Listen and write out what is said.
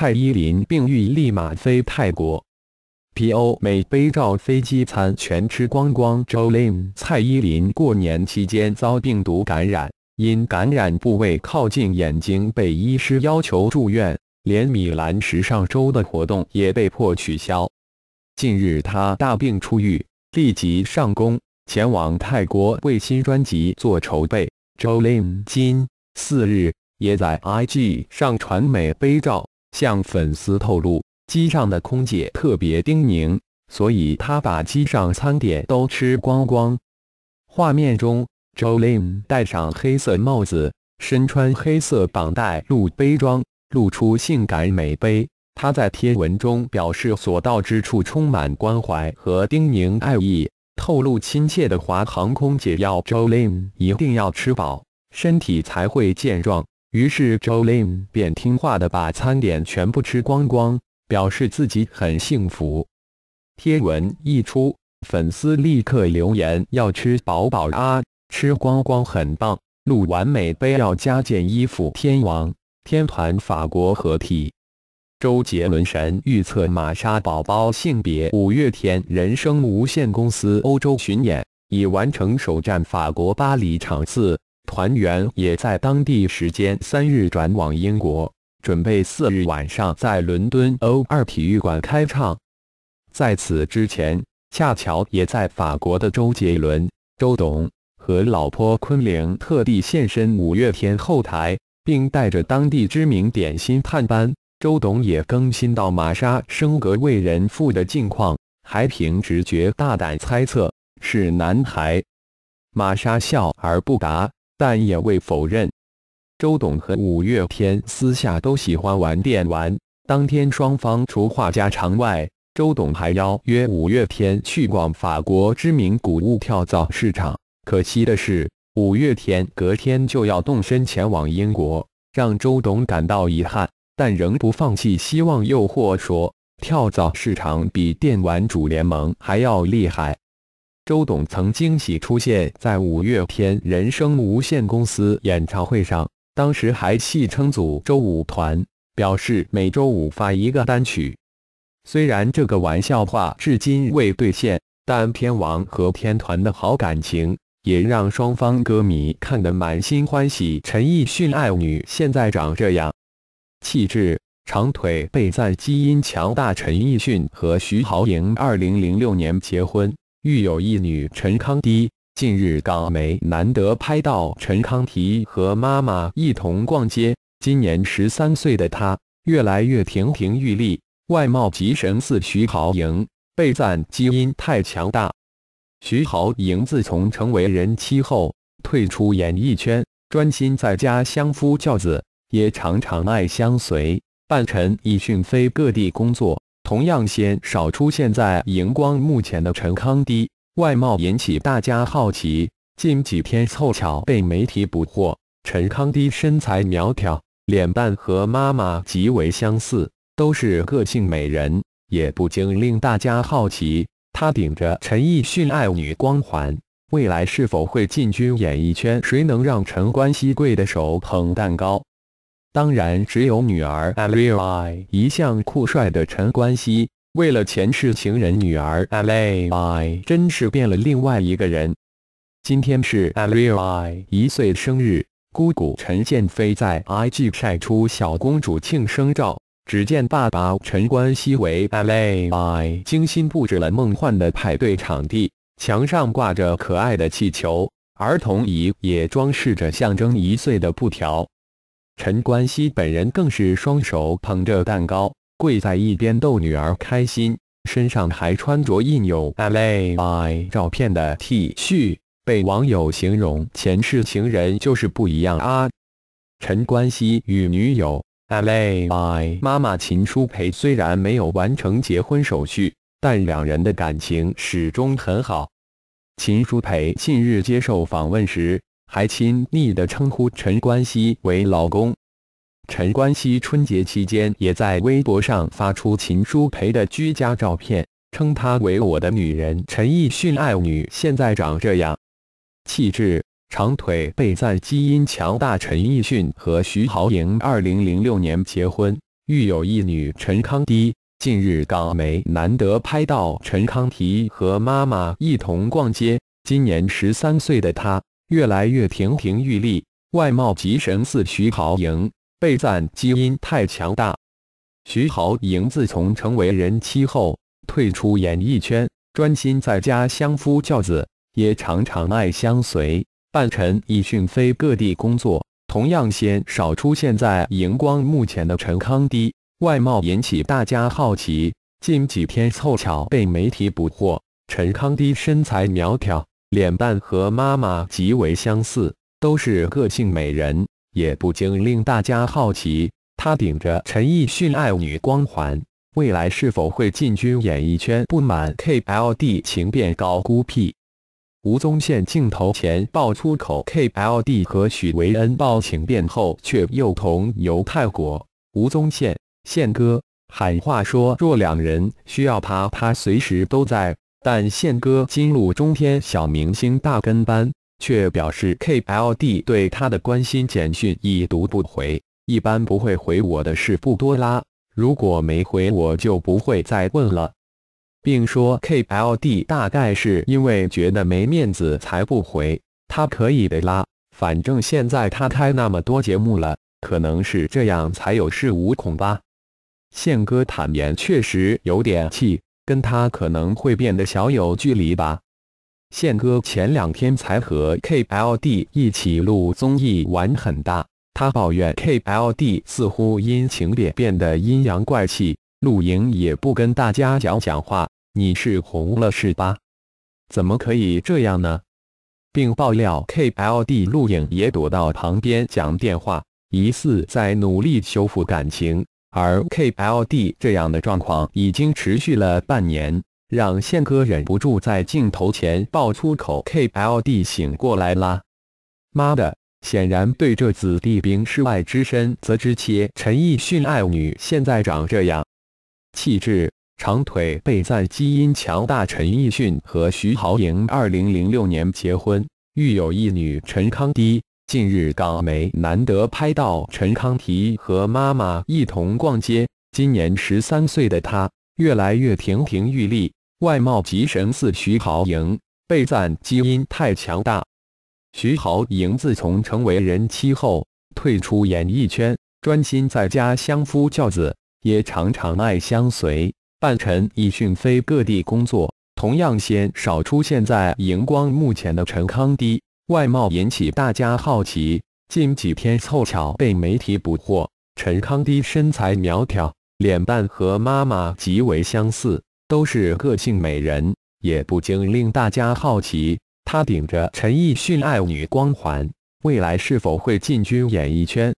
蔡依林病愈立马飞泰国，P.O. 美杯照飞机餐全吃光光。Jolin 蔡依林过年期间遭病毒感染，因感染部位靠近眼睛，被医师要求住院，连米兰时尚周的活动也被迫取消。近日她大病初愈，立即上工，前往泰国为新专辑做筹备。Jolin 今四日也在 I.G. 上传美杯照。向粉丝透露，机上的空姐特别叮咛，所以他把机上餐点都吃光光。画面中，j o l i n 戴上黑色帽子，身穿黑色绑带露背装，露出性感美背。他在贴文中表示，所到之处充满关怀和叮咛爱意，透露亲切的华航空姐要 Jolin 一定要吃饱，身体才会健壮。于是周林便听话的把餐点全部吃光光，表示自己很幸福。贴文一出，粉丝立刻留言要吃饱饱啊，吃光光很棒，录完美杯要加件衣服。天王天团法国合体，周杰伦神预测玛莎宝宝性别。五月天人生无限公司欧洲巡演已完成首站法国巴黎场次。团员也在当地时间三日转往英国，准备四日晚上在伦敦欧二体育馆开唱。在此之前，恰巧也在法国的周杰伦、周董和老婆昆凌特地现身五月天后台，并带着当地知名点心探班。周董也更新到玛莎升格为人父的近况，还凭直觉大胆猜测是男孩。玛莎笑而不答。但也未否认，周董和五月天私下都喜欢玩电玩。当天双方除话家常外，周董还邀约五月天去逛法国知名古物跳蚤市场。可惜的是，五月天隔天就要动身前往英国，让周董感到遗憾，但仍不放弃希望，诱惑说跳蚤市场比电玩主联盟还要厉害。周董曾惊喜出现在五月天“人生无限公司”演唱会上，当时还戏称组周五团，表示每周五发一个单曲。虽然这个玩笑话至今未兑现，但天王和天团的好感情也让双方歌迷看得满心欢喜。陈奕迅爱女现在长这样，气质长腿被赞基因强大。陈奕迅和徐濠萦二零零六年结婚。育有一女陈康堤，近日港媒难得拍到陈康堤和妈妈一同逛街。今年十三岁的她，越来越亭亭玉立，外貌极神似徐濠萦，被赞基因太强大。徐濠萦自从成为人妻后，退出演艺圈，专心在家相夫教子，也常常爱相随伴陈以迅飞各地工作。同样鲜少出现在荧光幕前的陈康低，外貌引起大家好奇。近几天凑巧被媒体捕获，陈康低身材苗条，脸蛋和妈妈极为相似，都是个性美人，也不禁令大家好奇：她顶着陈奕迅爱女光环，未来是否会进军演艺圈？谁能让陈冠希跪的手捧蛋糕？当然，只有女儿 Mai 一向酷帅的陈冠希，为了前世情人女儿 Mai，真是变了另外一个人。今天是 Mai 一岁生日，姑姑陈建飞在 IG 晒出小公主庆生照。只见爸爸陈冠希为 Mai 精心布置了梦幻的派对场地，墙上挂着可爱的气球，儿童椅也装饰着象征一岁的布条。陈冠希本人更是双手捧着蛋糕，跪在一边逗女儿开心，身上还穿着印有 L A I 照片的 T 恤，被网友形容前世情人就是不一样啊！陈冠希与女友 L A I 妈妈秦舒培虽然没有完成结婚手续，但两人的感情始终很好。秦舒培近日接受访问时。还亲昵地称呼陈冠希为“老公”。陈冠希春节期间也在微博上发出秦舒培的居家照片，称她为“我的女人”。陈奕迅爱女现在长这样，气质、长腿被赞基因强大。陈奕迅和徐濠萦2006年结婚，育有一女陈康堤。近日港媒难得拍到陈康堤和妈妈一同逛街，今年十三岁的她。越来越亭亭玉立，外貌极神似徐濠萦，被赞基因太强大。徐濠萦自从成为人妻后，退出演艺圈，专心在家相夫教子，也常常爱相随。半陈以讯飞各地工作，同样鲜少出现在荧光幕前的陈康低，外貌引起大家好奇。近几天凑巧被媒体捕获，陈康低身材苗条。脸蛋和妈妈极为相似，都是个性美人，也不禁令大家好奇：她顶着陈奕迅爱女光环，未来是否会进军演艺圈？不满 KLD 情变搞孤僻，吴宗宪镜头前爆粗口，KLD 和许维恩爆情变后却又同游泰国。吴宗宪宪哥喊话说若两人需要他，他随时都在。但宪哥金鹿中天小明星大跟班却表示，KLD 对他的关心简讯已读不回，一般不会回我的事不多啦。如果没回我就不会再问了，并说 KLD 大概是因为觉得没面子才不回。他可以的啦，反正现在他开那么多节目了，可能是这样才有恃无恐吧。宪哥坦言，确实有点气。跟他可能会变得小有距离吧。宪哥前两天才和 KLD 一起录综艺玩很大，他抱怨 KLD 似乎因情变变得阴阳怪气，录影也不跟大家讲讲话。你是红了是吧？怎么可以这样呢？并爆料 KLD 录影也躲到旁边讲电话，疑似在努力修复感情。而 KLD 这样的状况已经持续了半年，让宪哥忍不住在镜头前爆粗口：“KLD 醒过来啦！妈的！”显然对这子弟兵世外之身则之切。陈奕迅爱女现在长这样，气质、长腿被赞基因强大。陈奕迅和徐濠萦二零零六年结婚，育有一女陈康低。近日，港媒难得拍到陈康提和妈妈一同逛街。今年十三岁的他，越来越亭亭玉立，外貌极神似徐濠萦，被赞基因太强大。徐濠萦自从成为人妻后，退出演艺圈，专心在家相夫教子，也常常爱相随半陈以讯飞各地工作。同样鲜少出现在荧光幕前的陈康堤。外貌引起大家好奇，近几天凑巧被媒体捕获。陈康的身材苗条，脸蛋和妈妈极为相似，都是个性美人，也不禁令大家好奇，她顶着陈奕迅爱女光环，未来是否会进军演艺圈？